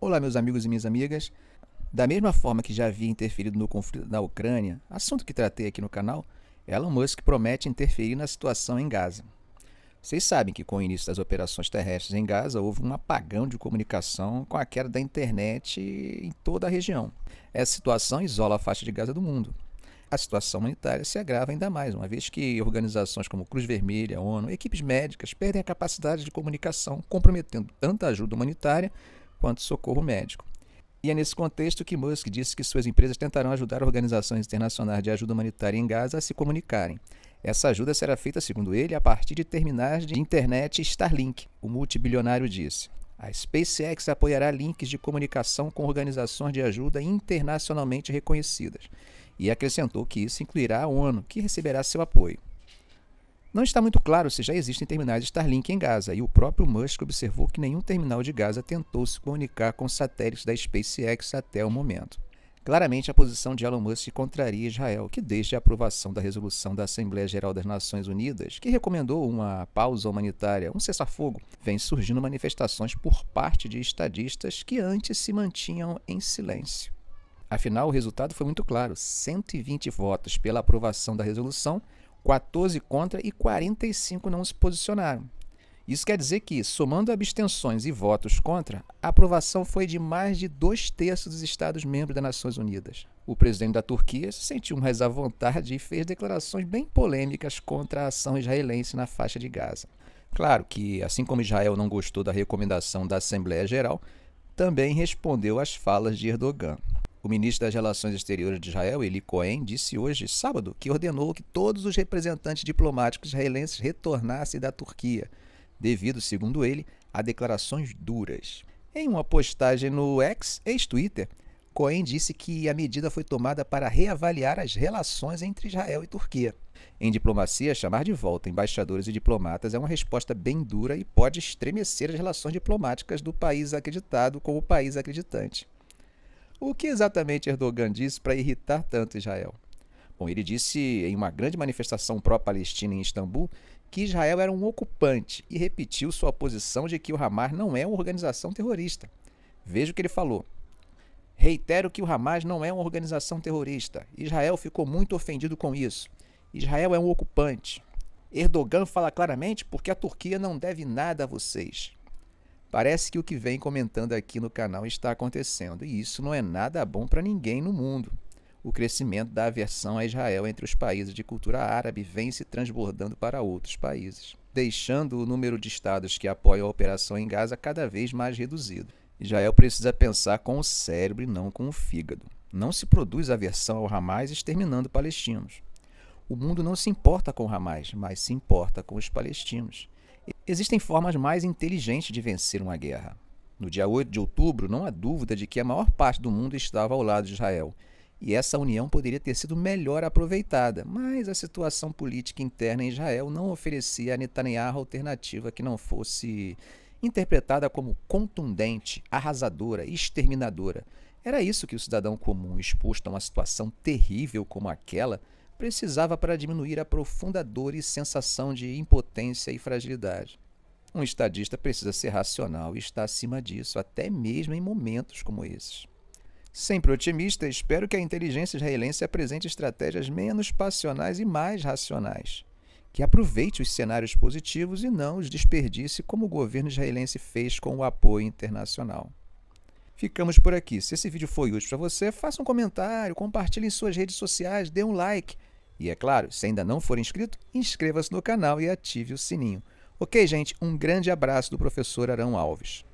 Olá, meus amigos e minhas amigas. Da mesma forma que já havia interferido no conflito da Ucrânia, assunto que tratei aqui no canal, Elon Musk promete interferir na situação em Gaza. Vocês sabem que com o início das operações terrestres em Gaza houve um apagão de comunicação com a queda da internet em toda a região. Essa situação isola a faixa de Gaza do mundo. A situação humanitária se agrava ainda mais, uma vez que organizações como Cruz Vermelha, ONU, equipes médicas perdem a capacidade de comunicação, comprometendo tanto a ajuda humanitária quanto socorro médico. E é nesse contexto que Musk disse que suas empresas tentarão ajudar organizações internacionais de ajuda humanitária em Gaza a se comunicarem. Essa ajuda será feita, segundo ele, a partir de terminais de internet Starlink, o multibilionário disse. A SpaceX apoiará links de comunicação com organizações de ajuda internacionalmente reconhecidas. E acrescentou que isso incluirá a ONU, que receberá seu apoio. Não está muito claro se já existem terminais Starlink em Gaza, e o próprio Musk observou que nenhum terminal de Gaza tentou se comunicar com satélites da SpaceX até o momento. Claramente, a posição de Elon Musk contraria Israel, que desde a aprovação da resolução da Assembleia Geral das Nações Unidas, que recomendou uma pausa humanitária, um cessar-fogo, vem surgindo manifestações por parte de estadistas que antes se mantinham em silêncio. Afinal, o resultado foi muito claro: 120 votos pela aprovação da resolução 14 contra e 45 não se posicionaram. Isso quer dizer que, somando abstenções e votos contra, a aprovação foi de mais de dois terços dos Estados-membros das Nações Unidas. O presidente da Turquia se sentiu mais à vontade e fez declarações bem polêmicas contra a ação israelense na faixa de Gaza. Claro que, assim como Israel não gostou da recomendação da Assembleia Geral, também respondeu às falas de Erdogan. O ministro das Relações Exteriores de Israel, Eli Cohen, disse hoje, sábado, que ordenou que todos os representantes diplomáticos israelenses retornassem da Turquia, devido, segundo ele, a declarações duras. Em uma postagem no ex, ex-Twitter, Cohen disse que a medida foi tomada para reavaliar as relações entre Israel e Turquia. Em diplomacia, chamar de volta embaixadores e diplomatas é uma resposta bem dura e pode estremecer as relações diplomáticas do país acreditado com o país acreditante. O que exatamente Erdogan disse para irritar tanto Israel? Bom, ele disse em uma grande manifestação pró-palestina em Istambul que Israel era um ocupante e repetiu sua posição de que o Hamas não é uma organização terrorista. Veja o que ele falou. Reitero que o Hamas não é uma organização terrorista. Israel ficou muito ofendido com isso. Israel é um ocupante. Erdogan fala claramente porque a Turquia não deve nada a vocês. Parece que o que vem comentando aqui no canal está acontecendo, e isso não é nada bom para ninguém no mundo. O crescimento da aversão a Israel entre os países de cultura árabe vem se transbordando para outros países, deixando o número de estados que apoiam a operação em Gaza cada vez mais reduzido. Israel precisa pensar com o cérebro e não com o fígado. Não se produz aversão ao Hamas exterminando palestinos. O mundo não se importa com o Hamas, mas se importa com os palestinos. Existem formas mais inteligentes de vencer uma guerra. No dia 8 de outubro, não há dúvida de que a maior parte do mundo estava ao lado de Israel. E essa união poderia ter sido melhor aproveitada, mas a situação política interna em Israel não oferecia a Netanyahu alternativa que não fosse interpretada como contundente, arrasadora, exterminadora. Era isso que o cidadão comum, exposto a uma situação terrível como aquela, precisava para diminuir a profunda dor e sensação de impotência e fragilidade. Um estadista precisa ser racional e está acima disso, até mesmo em momentos como esses. Sempre otimista, espero que a inteligência israelense apresente estratégias menos passionais e mais racionais, que aproveite os cenários positivos e não os desperdice como o governo israelense fez com o apoio internacional. Ficamos por aqui. Se esse vídeo foi útil para você, faça um comentário, compartilhe em suas redes sociais, dê um like. E é claro, se ainda não for inscrito, inscreva-se no canal e ative o sininho. Ok, gente? Um grande abraço do professor Arão Alves.